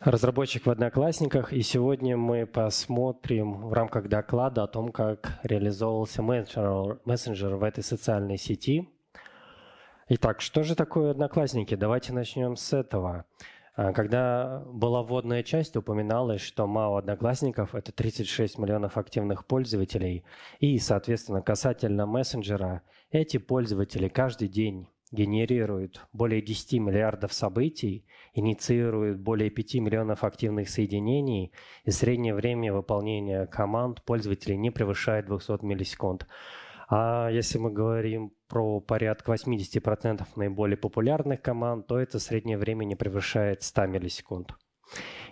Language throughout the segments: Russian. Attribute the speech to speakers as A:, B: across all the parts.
A: разработчик в Одноклассниках, и сегодня мы посмотрим в рамках доклада о том, как реализовывался мессенджер, в этой социальной сети. Итак, что же такое Одноклассники? Давайте начнем с этого. А, когда была вводная часть, упоминалось, что МАО Одноклассников — это 36 миллионов активных пользователей, и, соответственно, касательно мессенджера, эти пользователи каждый день генерирует более 10 миллиардов событий, инициирует более 5 миллионов активных соединений, и среднее время выполнения команд пользователей не превышает 200 миллисекунд. А если мы говорим про порядка 80% наиболее популярных команд, то это среднее время не превышает 100 миллисекунд.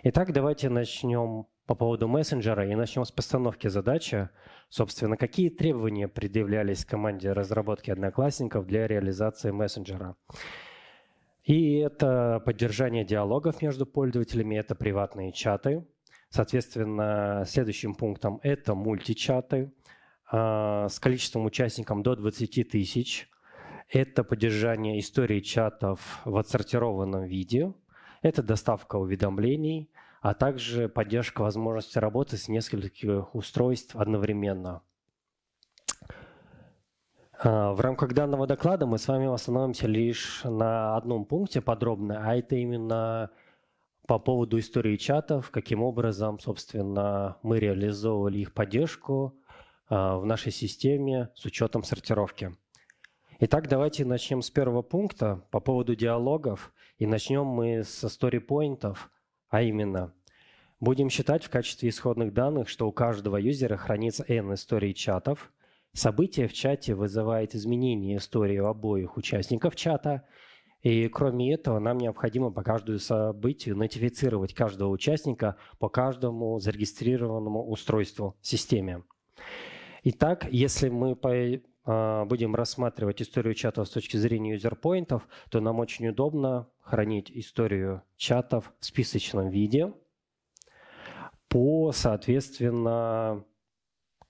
A: Итак, давайте начнем по поводу мессенджера и начнем с постановки задачи. Собственно, какие требования предъявлялись команде разработки одноклассников для реализации мессенджера? И это поддержание диалогов между пользователями, это приватные чаты. Соответственно, следующим пунктом это мультичаты а, с количеством участников до 20 тысяч. Это поддержание истории чатов в отсортированном виде. Это доставка уведомлений, а также поддержка возможности работы с нескольких устройств одновременно. А, в рамках данного доклада мы с вами остановимся лишь на одном пункте подробно, а это именно по поводу истории чатов, каким образом, собственно, мы реализовывали их поддержку а, в нашей системе с учетом сортировки. Итак, давайте начнем с первого пункта по поводу диалогов. И начнем мы со сторипоинтов – а именно, будем считать в качестве исходных данных, что у каждого юзера хранится n историй чатов, событие в чате вызывает изменение истории у обоих участников чата, и кроме этого, нам необходимо по каждому событию нотифицировать каждого участника по каждому зарегистрированному устройству в системе. Итак, если мы а, будем рассматривать историю чатов с точки зрения юзерпоинтов, то нам очень удобно хранить историю чатов в списочном виде по, соответственно,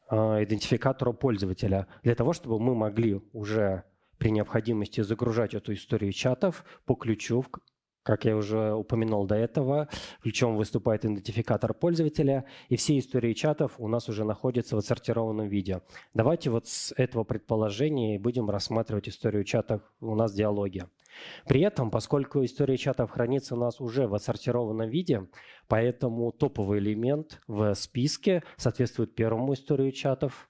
A: а, идентификатору пользователя, для того, чтобы мы могли уже при необходимости загружать эту историю чатов по ключу как я уже упоминал до этого, ключом выступает идентификатор пользователя, и все истории чатов у нас уже находятся в отсортированном виде. Давайте вот с этого предположения будем рассматривать историю чатов у нас в диалоге. При этом, поскольку история чатов хранится у нас уже в отсортированном виде, поэтому топовый элемент в списке соответствует первому историю чатов,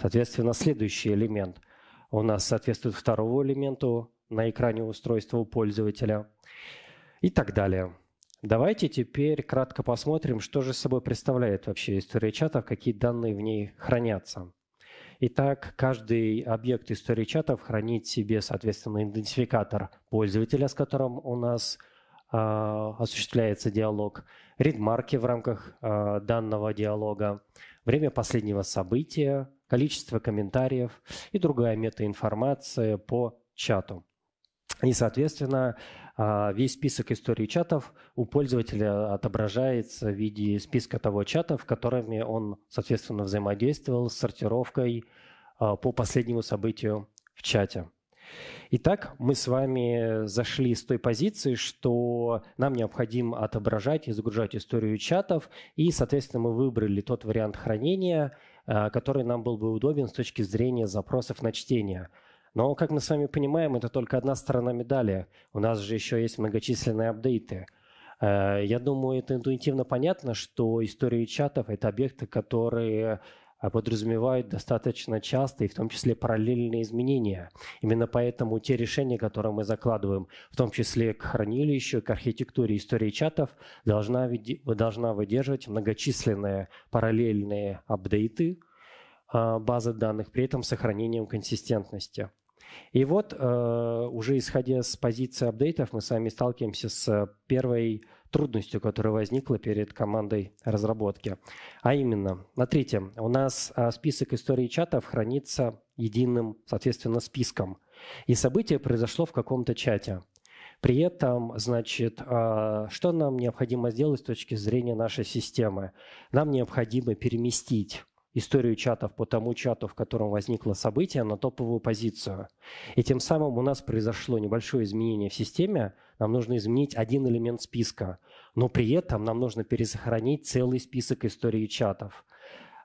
A: соответственно, следующий элемент у нас соответствует второму элементу на экране устройства у пользователя – и так далее. Давайте теперь кратко посмотрим, что же собой представляет вообще история чатов, какие данные в ней хранятся. Итак, каждый объект истории чатов хранит себе, соответственно, идентификатор пользователя, с которым у нас э, осуществляется диалог, редмарки в рамках э, данного диалога, время последнего события, количество комментариев и другая метаинформация по чату. И, соответственно, а, весь список истории чатов у пользователя отображается в виде списка того чата, в которыми он, соответственно, взаимодействовал с сортировкой а, по последнему событию в чате. Итак, мы с вами зашли с той позиции, что нам необходимо отображать и загружать историю чатов, и, соответственно, мы выбрали тот вариант хранения, а, который нам был бы удобен с точки зрения запросов на чтение – но, как мы с вами понимаем, это только одна сторона медали. У нас же еще есть многочисленные апдейты. Э, я думаю, это интуитивно понятно, что истории чатов – это объекты, которые э, подразумевают достаточно часто и в том числе параллельные изменения. Именно поэтому те решения, которые мы закладываем, в том числе к хранилищу, к архитектуре истории чатов, должна, должна выдерживать многочисленные параллельные апдейты э, базы данных, при этом сохранением консистентности. И вот э, уже исходя с позиции апдейтов, мы с вами сталкиваемся с первой трудностью, которая возникла перед командой разработки. А именно, смотрите, у нас э, список истории чатов хранится единым, соответственно, списком. И событие произошло в каком-то чате. При этом, значит, э, что нам необходимо сделать с точки зрения нашей системы? Нам необходимо переместить историю чатов по тому чату, в котором возникло событие, на топовую позицию. И тем самым у нас произошло небольшое изменение в системе. Нам нужно изменить один элемент списка, но при этом нам нужно пересохранить целый список истории чатов.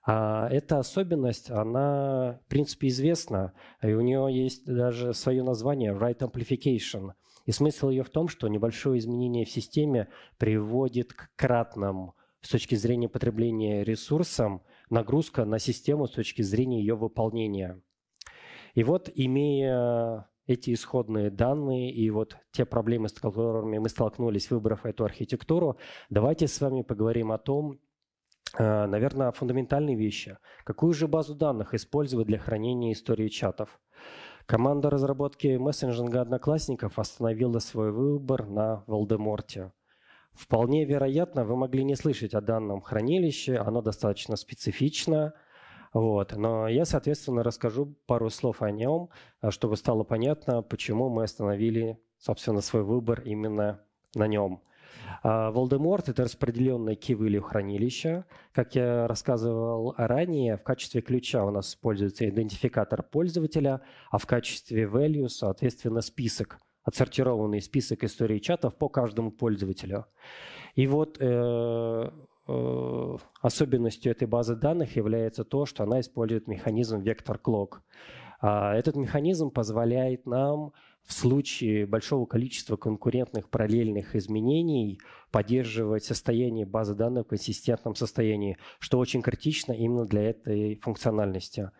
A: А, эта особенность, она, в принципе, известна, и у нее есть даже свое название «Write Amplification». И смысл ее в том, что небольшое изменение в системе приводит к кратным с точки зрения потребления ресурсом нагрузка на систему с точки зрения ее выполнения. И вот, имея эти исходные данные и вот те проблемы, с которыми мы столкнулись, выбрав эту архитектуру, давайте с вами поговорим о том, э, наверное, фундаментальные вещи. Какую же базу данных использовать для хранения истории чатов? Команда разработки мессенджинга одноклассников остановила свой выбор на Волдеморте – Вполне вероятно, вы могли не слышать о данном хранилище, оно достаточно специфично, вот. Но я, соответственно, расскажу пару слов о нем, э, чтобы стало понятно, почему мы остановили, собственно, свой выбор именно на нем. А, Волдеморт – это распределенное key хранилище. Как я рассказывал ранее, в качестве ключа у нас используется идентификатор пользователя, а в качестве value, соответственно, список – отсортированный список истории чатов по каждому пользователю. И вот э, э, особенностью этой базы данных является то, что она использует механизм вектор-клок. А, этот механизм позволяет нам в случае большого количества конкурентных параллельных изменений поддерживать состояние базы данных в консистентном состоянии, что очень критично именно для этой функциональности.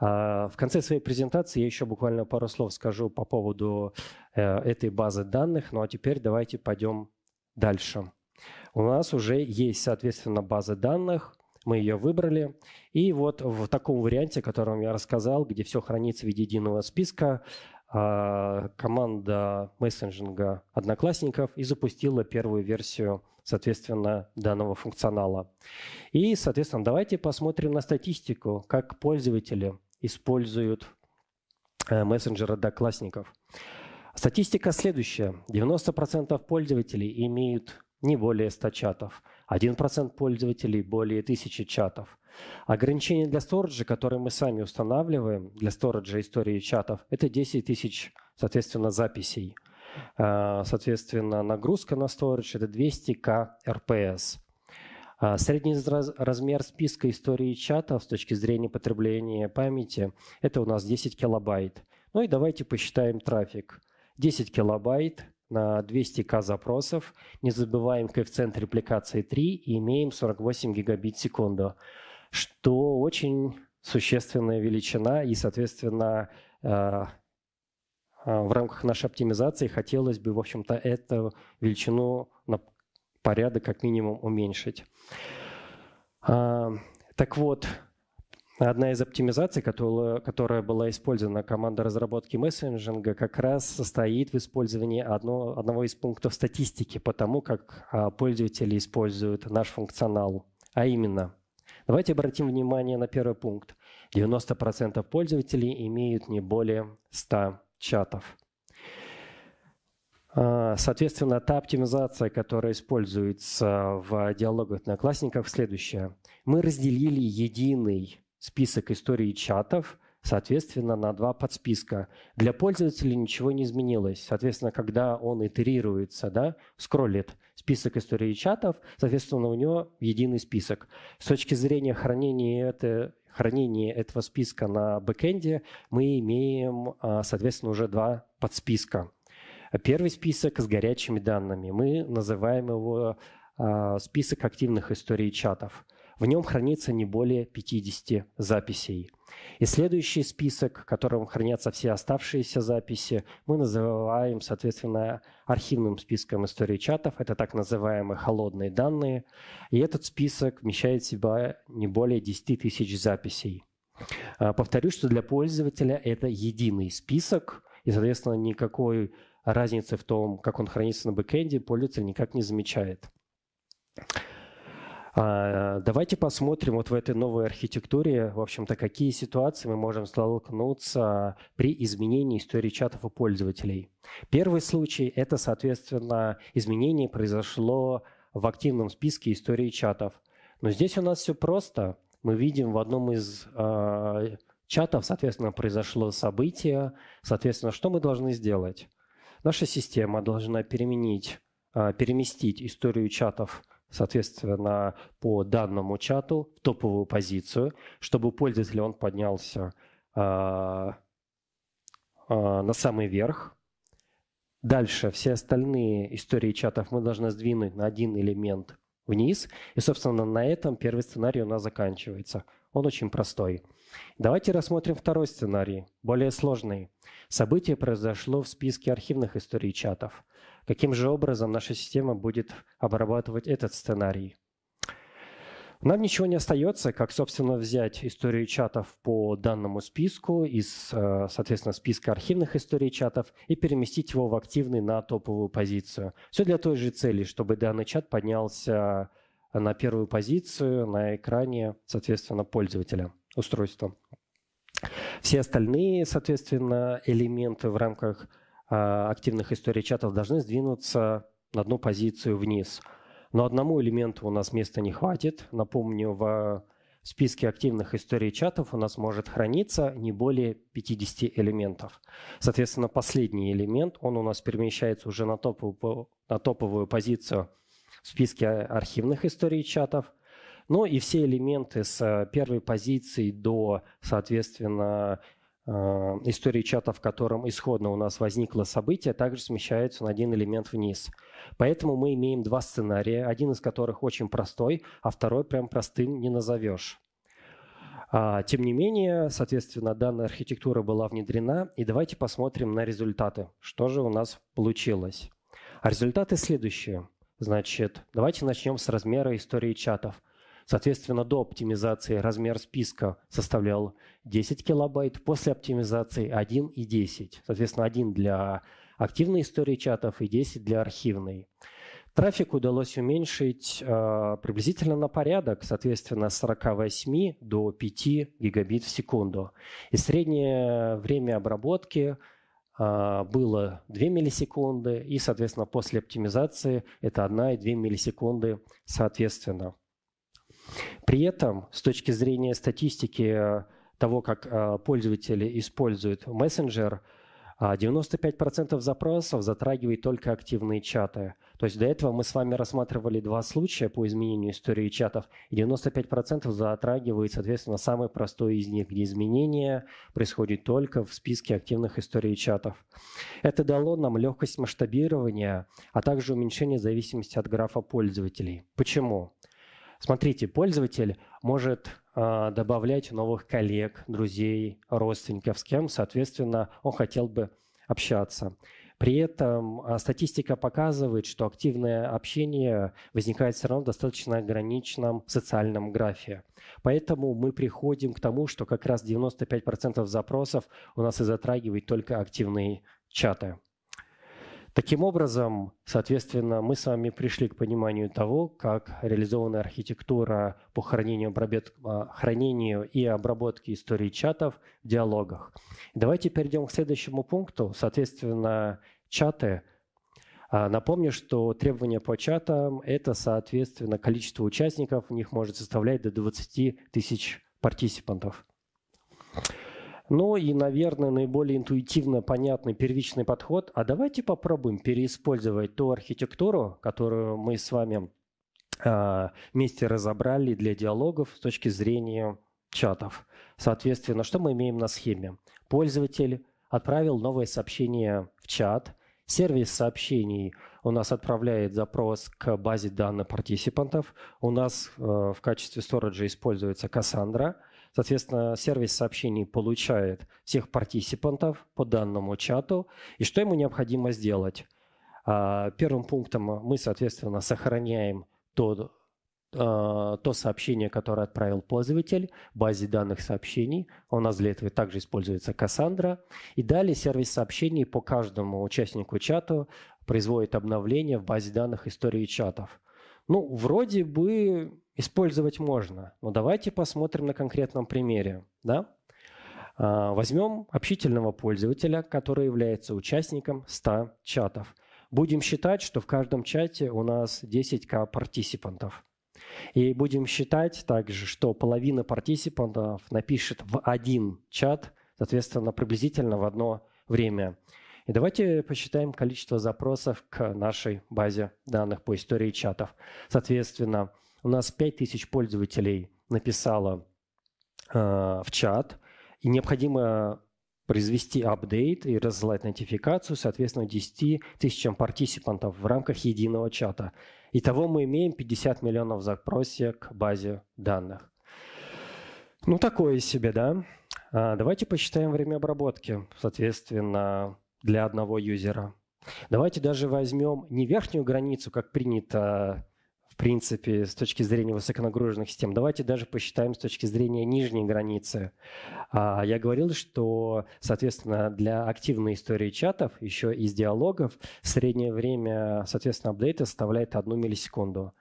A: А, в конце своей презентации я еще буквально пару слов скажу по поводу э, этой базы данных, ну а теперь давайте пойдем дальше. У нас уже есть, соответственно, базы данных, мы ее выбрали. И вот в таком варианте, о котором я рассказал, где все хранится в виде единого списка, а, команда мессенджинга одноклассников и запустила первую версию, соответственно, данного функционала. И, соответственно, давайте посмотрим на статистику, как пользователи используют э, мессенджер одноклассников. Статистика следующая. 90% пользователей имеют не более 100 чатов. 1% пользователей более 1000 чатов. Ограничение для сториджа, которое мы сами устанавливаем для сториджа истории чатов, это 10 тысяч, соответственно, записей. А, соответственно, нагрузка на сторидж – это 200к РПС. А, средний размер списка истории чатов с точки зрения потребления памяти – это у нас 10 килобайт. Ну и давайте посчитаем трафик. 10 килобайт – на 200к запросов, не забываем коэффициент репликации 3 и имеем 48 гигабит в секунду, что очень существенная величина и, соответственно, э, э, в рамках нашей оптимизации хотелось бы, в общем-то, эту величину на порядок как минимум уменьшить. А, так вот, Одна из оптимизаций, которая была использована командой разработки мессенджинга, как раз состоит в использовании одно, одного из пунктов статистики по тому, как а, пользователи используют наш функционал. А именно, давайте обратим внимание на первый пункт. 90% пользователей имеют не более 100 чатов. А, соответственно, та оптимизация, которая используется в диалогах одноклассников, следующая. Мы разделили единый список истории чатов, соответственно, на два подсписка. Для пользователя ничего не изменилось. Соответственно, когда он итерируется, да, скроллит список истории чатов, соответственно, у него единый список. С точки зрения хранения, это, хранения этого списка на бэкэнде мы имеем, а, соответственно, уже два подсписка. Первый список с горячими данными. Мы называем его а, список активных историй чатов – в нем хранится не более 50 записей. И следующий список, в котором хранятся все оставшиеся записи, мы называем, соответственно, архивным списком истории чатов. Это так называемые холодные данные. И этот список вмещает в себя не более 10 тысяч записей. А, Повторю, что для пользователя это единый список, и, соответственно, никакой разницы в том, как он хранится на бэкэнде, пользователь никак не замечает. А, давайте посмотрим вот в этой новой архитектуре, в общем-то, какие ситуации мы можем столкнуться при изменении истории чатов у пользователей. Первый случай – это, соответственно, изменение произошло в активном списке истории чатов. Но здесь у нас все просто. Мы видим в одном из э, чатов, соответственно, произошло событие. Соответственно, что мы должны сделать? Наша система должна переменить, э, переместить историю чатов – соответственно, по данному чату в топовую позицию, чтобы пользователь он поднялся э, э, на самый верх. Дальше все остальные истории чатов мы должны сдвинуть на один элемент вниз. И, собственно, на этом первый сценарий у нас заканчивается. Он очень простой. Давайте рассмотрим второй сценарий, более сложный. Событие произошло в списке архивных историй чатов каким же образом наша система будет обрабатывать этот сценарий. Нам ничего не остается, как, собственно, взять историю чатов по данному списку из, э, соответственно, списка архивных историй чатов и переместить его в активный на топовую позицию. Все для той же цели, чтобы данный чат поднялся на первую позицию на экране, соответственно, пользователя устройства. Все остальные, соответственно, элементы в рамках Э, активных историй чатов должны сдвинуться на одну позицию вниз. Но одному элементу у нас места не хватит. Напомню, в списке активных историй чатов у нас может храниться не более 50 элементов. Соответственно, последний элемент, он у нас перемещается уже на топовую, на топовую позицию в списке архивных историй чатов. Ну и все элементы с первой позиции до, соответственно, Э, истории чата, в котором исходно у нас возникло событие, также смещается на один элемент вниз. Поэтому мы имеем два сценария, один из которых очень простой, а второй прям простым не назовешь. А, тем не менее, соответственно, данная архитектура была внедрена, и давайте посмотрим на результаты, что же у нас получилось. А результаты следующие. Значит, давайте начнем с размера истории чатов – Соответственно, до оптимизации размер списка составлял 10 килобайт, после оптимизации 1 и 10. Соответственно, 1 для активной истории чатов и 10 для архивной. Трафик удалось уменьшить э, приблизительно на порядок, соответственно, с 48 до 5 гигабит в секунду. И среднее время обработки э, было 2 миллисекунды, и, соответственно, после оптимизации это 1 и 2 миллисекунды соответственно. При этом, с точки зрения статистики э, того, как э, пользователи используют мессенджер, 95% э, запросов затрагивает только активные чаты. То есть до этого мы с вами рассматривали два случая по изменению истории чатов. И 95% затрагивает, соответственно, самый простой из них, где изменения происходят только в списке активных историй чатов. Это дало нам легкость масштабирования, а также уменьшение зависимости от графа пользователей. Почему? Смотрите, пользователь может э, добавлять новых коллег, друзей, родственников, с кем, соответственно, он хотел бы общаться. При этом а, статистика показывает, что активное общение возникает все равно в достаточно ограниченном социальном графе. Поэтому мы приходим к тому, что как раз 95% запросов у нас и затрагивает только активные чаты. Таким образом, соответственно, мы с вами пришли к пониманию того, как реализована архитектура по хранению, обработ... А, хранению и обработке истории чатов в диалогах. Давайте перейдем к следующему пункту, соответственно, чаты. А, напомню, что требования по чатам – это, соответственно, количество участников, в них может составлять до 20 тысяч партисипантов. Ну и, наверное, наиболее интуитивно понятный первичный подход. А давайте попробуем переиспользовать ту архитектуру, которую мы с вами э, вместе разобрали для диалогов с точки зрения чатов. Соответственно, что мы имеем на схеме? Пользователь отправил новое сообщение в чат. Сервис сообщений у нас отправляет запрос к базе данных партисипантов. У нас э, в качестве сториджа используется Cassandra – Соответственно, сервис сообщений получает всех партисипантов по данному чату. И что ему необходимо сделать? А, первым пунктом мы, соответственно, сохраняем то, а, то сообщение, которое отправил пользователь, в базе данных сообщений. У нас для этого также используется Cassandra. И далее сервис сообщений по каждому участнику чата производит обновление в базе данных истории чатов. Ну, вроде бы использовать можно, но давайте посмотрим на конкретном примере. Да? А, возьмем общительного пользователя, который является участником 100 чатов. Будем считать, что в каждом чате у нас 10к партисипантов. И будем считать также, что половина партисипантов напишет в один чат, соответственно, приблизительно в одно время. И давайте посчитаем количество запросов к нашей базе данных по истории чатов. Соответственно, у нас 5000 пользователей написало э, в чат, и необходимо произвести апдейт и разослать нотификацию, соответственно, 10 тысячам партисипантов в рамках единого чата. Итого мы имеем 50 миллионов запросе к базе данных. Ну, такое себе, да? А, давайте посчитаем время обработки, соответственно, для одного юзера. Давайте даже возьмем не верхнюю границу, как принято в принципе, с точки зрения высоконагруженных систем. Давайте даже посчитаем с точки зрения нижней границы. А, я говорил, что, соответственно, для активной истории чатов, еще из диалогов, среднее время, соответственно, апдейта составляет одну миллисекунду.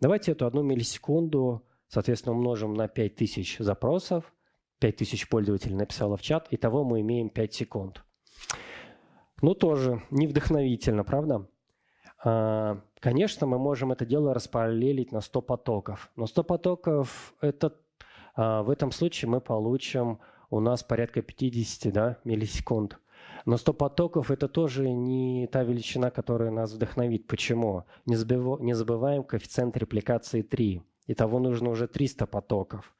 A: Давайте эту одну миллисекунду, соответственно, умножим на 5000 запросов, 5000 пользователей написало в чат, и того мы имеем 5 секунд. Ну, тоже не вдохновительно, правда? А, Конечно, мы можем это дело распараллелить на 100 потоков, но 100 потоков это, а, в этом случае мы получим у нас порядка 50 да, миллисекунд. Но 100 потоков – это тоже не та величина, которая нас вдохновит. Почему? Не, забыв... не забываем коэффициент репликации 3. Итого нужно уже 300 потоков.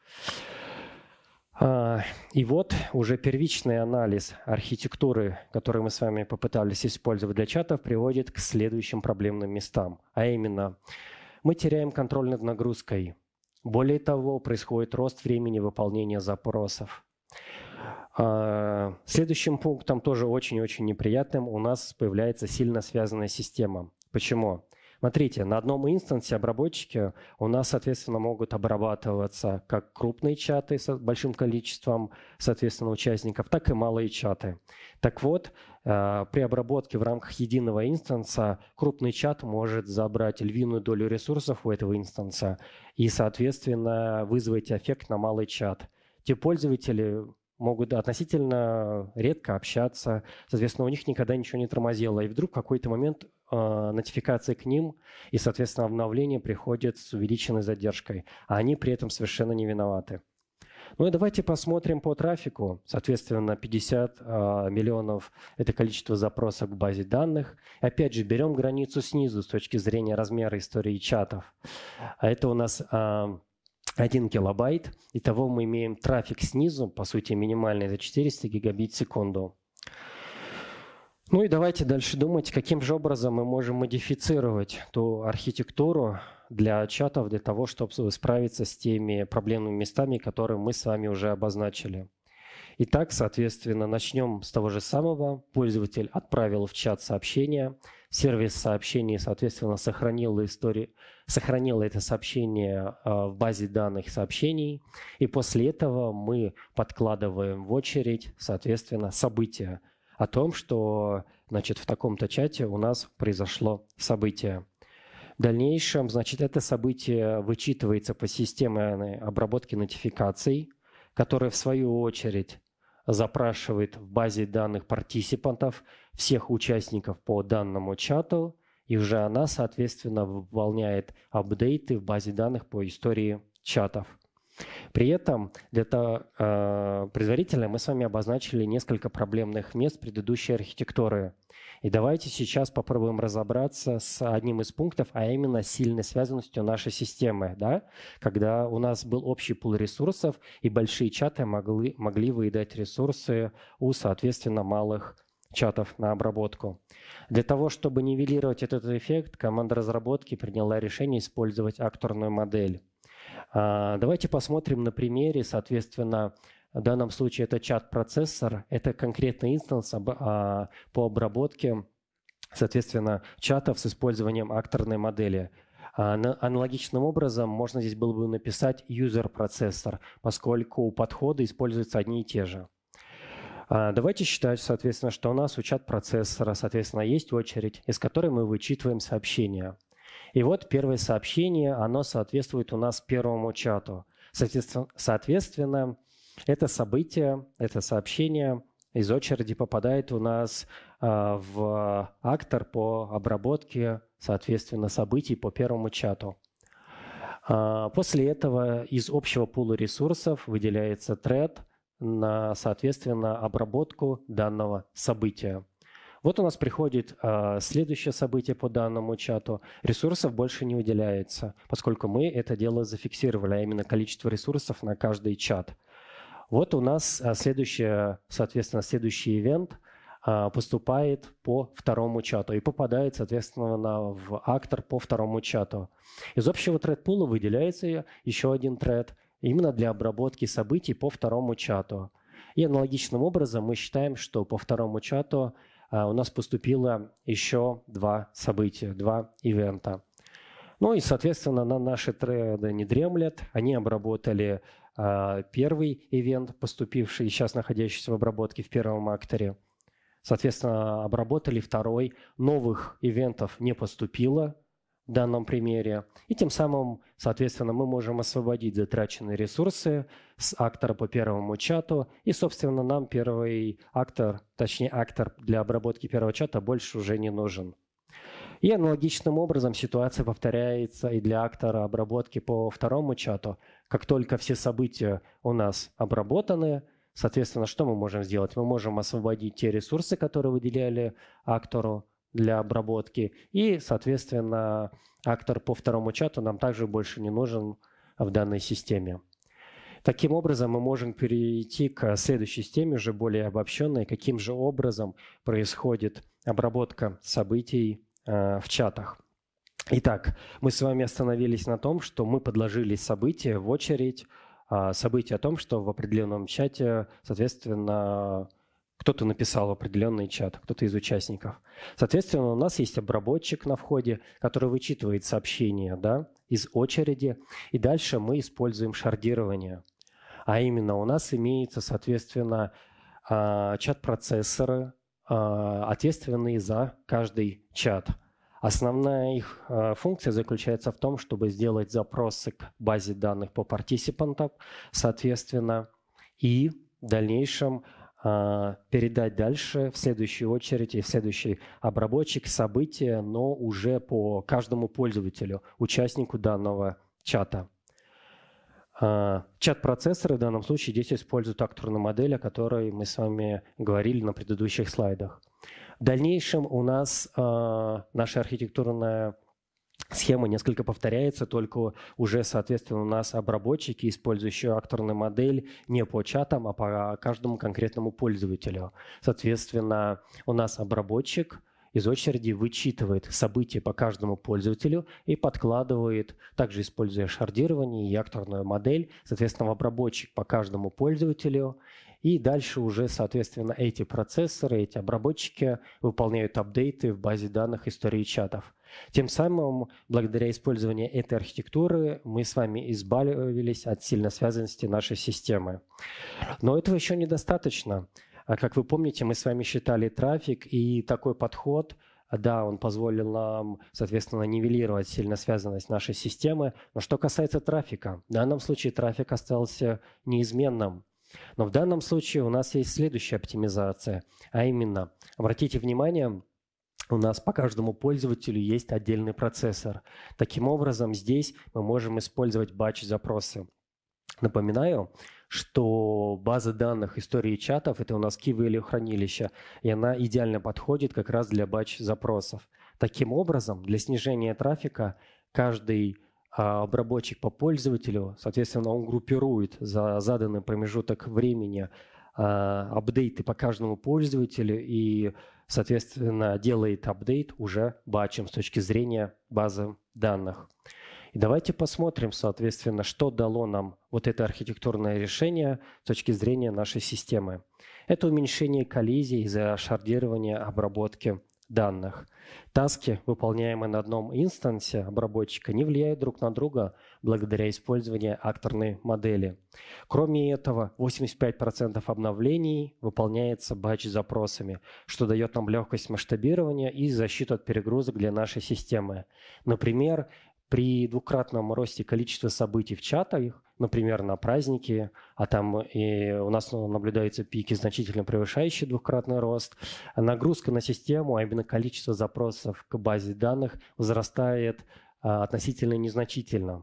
A: А, и вот уже первичный анализ архитектуры, который мы с вами попытались использовать для чатов, приводит к следующим проблемным местам. А именно, мы теряем контроль над нагрузкой. Более того, происходит рост времени выполнения запросов. А, следующим пунктом, тоже очень-очень неприятным, у нас появляется сильно связанная система. Почему? Смотрите, на одном инстансе обработчики у нас, соответственно, могут обрабатываться как крупные чаты с большим количеством, соответственно, участников, так и малые чаты. Так вот, э, при обработке в рамках единого инстанса крупный чат может забрать львиную долю ресурсов у этого инстанса и, соответственно, вызвать эффект на малый чат. Те пользователи, могут относительно редко общаться, соответственно, у них никогда ничего не тормозило. И вдруг в какой-то момент э, нотификации к ним и, соответственно, обновление приходят с увеличенной задержкой, а они при этом совершенно не виноваты. Ну и давайте посмотрим по трафику. Соответственно, 50 э, а, миллионов – это количество запросов к базе данных. И опять же, берем границу снизу с точки зрения размера истории чатов. А это у нас… Э, 1 килобайт. Итого мы имеем трафик снизу, по сути минимальный, это 400 гигабит в секунду. Ну и давайте дальше думать, каким же образом мы можем модифицировать ту архитектуру для чатов, для того, чтобы справиться с теми проблемными местами, которые мы с вами уже обозначили. Итак, соответственно, начнем с того же самого. Пользователь отправил в чат сообщение – сервис сообщений, соответственно, сохранил, историю, сохранил это сообщение а, в базе данных сообщений. И после этого мы подкладываем в очередь, соответственно, события о том, что значит, в таком-то чате у нас произошло событие. В дальнейшем, значит, это событие вычитывается по системе обработки нотификаций, которая в свою очередь запрашивает в базе данных партисипантов всех участников по данному чату, и уже она, соответственно, выполняет апдейты в базе данных по истории чатов. При этом для того, э, предварительно мы с вами обозначили несколько проблемных мест предыдущей архитектуры. И давайте сейчас попробуем разобраться с одним из пунктов, а именно сильной связанностью нашей системы, да? когда у нас был общий пул ресурсов, и большие чаты могли, могли выедать ресурсы у, соответственно, малых чатов на обработку. Для того, чтобы нивелировать этот эффект, команда разработки приняла решение использовать акторную модель. А, давайте посмотрим на примере, соответственно, в данном случае это чат-процессор, это конкретный инстанс а, по обработке, соответственно, чатов с использованием акторной модели. А, аналогичным образом можно здесь было бы написать user-процессор, поскольку подходы используются одни и те же. А, давайте считать, соответственно, что у нас у чат-процессора, соответственно, есть очередь, из которой мы вычитываем сообщения. И вот первое сообщение, оно соответствует у нас первому чату. Соответственно, это событие, это сообщение из очереди попадает у нас а, в актор по обработке, соответственно, событий по первому чату. А, после этого из общего пула ресурсов выделяется тред на, соответственно, обработку данного события. Вот у нас приходит а, следующее событие по данному чату. Ресурсов больше не выделяется, поскольку мы это дело зафиксировали, а именно количество ресурсов на каждый чат. Вот у нас а, следующее, соответственно, следующий ивент а, поступает по второму чату и попадает, соответственно, в актор по второму чату. Из общего тред-пула выделяется еще один тред именно для обработки событий по второму чату. И аналогичным образом мы считаем, что по второму чату а, у нас поступило еще два события, два ивента. Ну и, соответственно, на наши треды не дремлят. Они обработали а, первый ивент, поступивший, сейчас находящийся в обработке в первом акторе. Соответственно, обработали второй. Новых ивентов не поступило в данном примере. И тем самым, соответственно, мы можем освободить затраченные ресурсы с актора по первому чату. И, собственно, нам первый актор, точнее актор для обработки первого чата больше уже не нужен. И аналогичным образом ситуация повторяется и для актора обработки по второму чату. Как только все события у нас обработаны, соответственно, что мы можем сделать? Мы можем освободить те ресурсы, которые выделяли актору для обработки. И, соответственно, актор по второму чату нам также больше не нужен в данной системе. Таким образом, мы можем перейти к следующей системе, уже более обобщенной, каким же образом происходит обработка событий Э, в чатах. Итак, мы с вами остановились на том, что мы подложили события в очередь, а, события о том, что в определенном чате, соответственно, кто-то написал в определенный чат, кто-то из участников. Соответственно, у нас есть обработчик на входе, который вычитывает сообщения да, из очереди, и дальше мы используем шардирование. А именно у нас имеется, соответственно, а, чат-процессоры, а, ответственные за каждый чат. Основная их а, функция заключается в том, чтобы сделать запросы к базе данных по партисипантам, соответственно, и в дальнейшем а, передать дальше в следующую очередь и в следующий обработчик события, но уже по каждому пользователю, участнику данного чата. А, чат-процессоры в данном случае здесь используют акторную модель, о которой мы с вами говорили на предыдущих слайдах. В дальнейшем у нас а, наша архитектурная схема несколько повторяется, только уже, соответственно, у нас обработчики, использующие акторную модель не по чатам, а по каждому конкретному пользователю. Соответственно, у нас обработчик из очереди вычитывает события по каждому пользователю и подкладывает, также используя шардирование и акторную модель, соответственно, в обработчик по каждому пользователю. И дальше уже, соответственно, эти процессоры, эти обработчики выполняют апдейты в базе данных истории чатов. Тем самым, благодаря использованию этой архитектуры, мы с вами избавились от сильно связанности нашей системы. Но этого еще недостаточно. А как вы помните, мы с вами считали трафик, и такой подход да, он позволил нам, соответственно, нивелировать сильно связанность нашей системы. Но что касается трафика, в данном случае трафик остался неизменным. Но в данном случае у нас есть следующая оптимизация, а именно, обратите внимание, у нас по каждому пользователю есть отдельный процессор. Таким образом, здесь мы можем использовать батч-запросы. Напоминаю, что база данных истории чатов – это у нас key или хранилище, и она идеально подходит как раз для бач запросов Таким образом, для снижения трафика каждый а, обработчик по пользователю, соответственно, он группирует за заданный промежуток времени а, апдейты по каждому пользователю и, соответственно, делает апдейт уже бачем с точки зрения базы данных. И давайте посмотрим, соответственно, что дало нам вот это архитектурное решение с точки зрения нашей системы. Это уменьшение коллизий из-за шардирования обработки данных. Таски, выполняемые на одном инстансе обработчика, не влияют друг на друга благодаря использованию акторной модели. Кроме этого, 85% обновлений выполняется батч-запросами, что дает нам легкость масштабирования и защиту от перегрузок для нашей системы. Например, при двукратном росте количества событий в чатах, например, на праздники, а там и у нас ну, наблюдаются пики, значительно превышающие двукратный рост, нагрузка на систему, а именно количество запросов к базе данных возрастает а, относительно незначительно.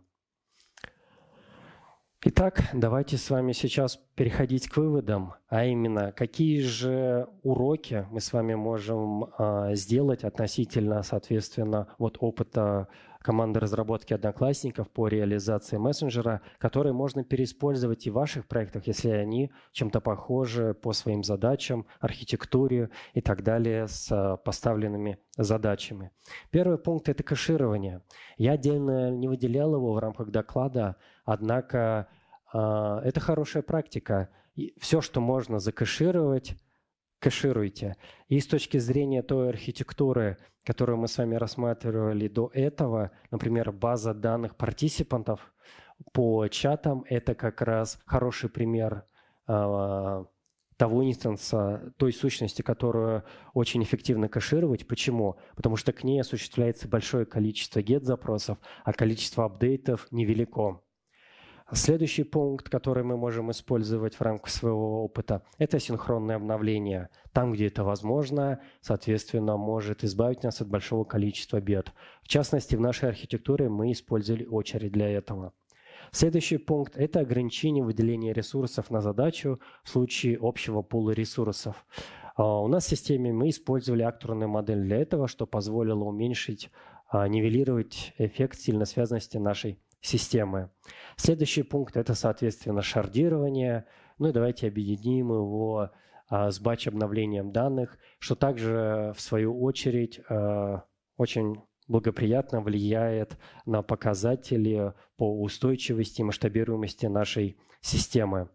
A: Итак, давайте с вами сейчас переходить к выводам, а именно, какие же уроки мы с вами можем а, сделать относительно, соответственно, вот опыта команда разработки одноклассников по реализации мессенджера, которые можно переиспользовать и в ваших проектах, если они чем-то похожи по своим задачам, архитектуре и так далее с э, поставленными задачами. Первый пункт – это кэширование. Я отдельно не выделял его в рамках доклада, однако э, это хорошая практика. И все, что можно закэшировать, кэшируйте. И с точки зрения той архитектуры, которую мы с вами рассматривали до этого, например, база данных партисипантов по чатам, это как раз хороший пример а, того инстанса, той сущности, которую очень эффективно кэшировать. Почему? Потому что к ней осуществляется большое количество get-запросов, а количество апдейтов невелико. Следующий пункт, который мы можем использовать в рамках своего опыта, это синхронное обновление. Там, где это возможно, соответственно, может избавить нас от большого количества бед. В частности, в нашей архитектуре мы использовали очередь для этого. Следующий пункт – это ограничение выделения ресурсов на задачу в случае общего пула ресурсов. А, у нас в системе мы использовали акторную модель для этого, что позволило уменьшить, а, нивелировать эффект сильно связанности нашей системы. Следующий пункт – это, соответственно, шардирование. Ну и давайте объединим его а, с батч-обновлением данных, что также, в свою очередь, а, очень благоприятно влияет на показатели по устойчивости и масштабируемости нашей системы.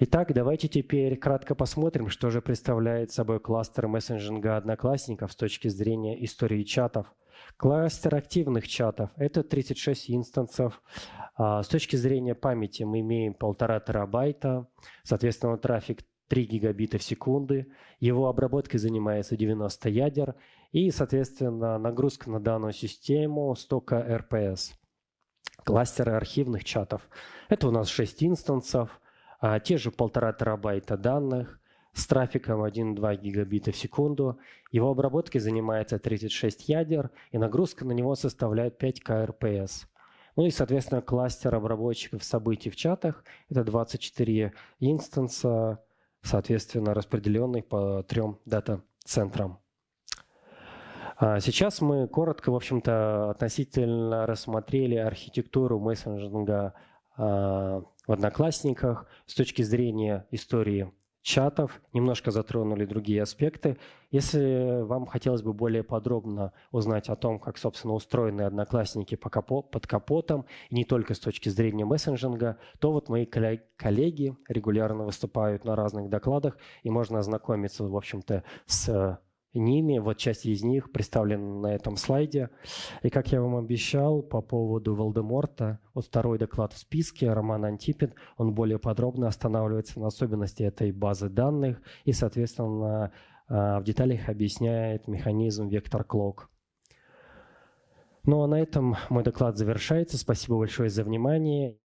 A: Итак, давайте теперь кратко посмотрим, что же представляет собой кластер мессенджинга одноклассников с точки зрения истории чатов. Кластер активных чатов – это 36 инстансов. А, с точки зрения памяти мы имеем полтора терабайта, соответственно, трафик 3 гигабита в секунду. Его обработкой занимается 90 ядер. И, соответственно, нагрузка на данную систему 100 РПС. Кластеры архивных чатов. Это у нас 6 инстансов, а, те же полтора терабайта данных с трафиком 1-2 гигабита в секунду. Его обработкой занимается 36 ядер, и нагрузка на него составляет 5 КРПС. Ну и, соответственно, кластер обработчиков событий в чатах – это 24 инстанса, соответственно, распределенных по трем дата-центрам. А сейчас мы коротко, в общем-то, относительно рассмотрели архитектуру мессенджинга а, в Одноклассниках с точки зрения истории чатов, немножко затронули другие аспекты. Если вам хотелось бы более подробно узнать о том, как, собственно, устроены одноклассники под капотом, и не только с точки зрения мессенджинга, то вот мои коллеги регулярно выступают на разных докладах, и можно ознакомиться, в общем-то, с э, ними. Вот часть из них представлена на этом слайде. И как я вам обещал, по поводу Волдеморта, вот второй доклад в списке, Роман Антипин, он более подробно останавливается на особенности этой базы данных и, соответственно, э, в деталях объясняет механизм вектор клок. Ну а на этом мой доклад завершается. Спасибо большое за внимание.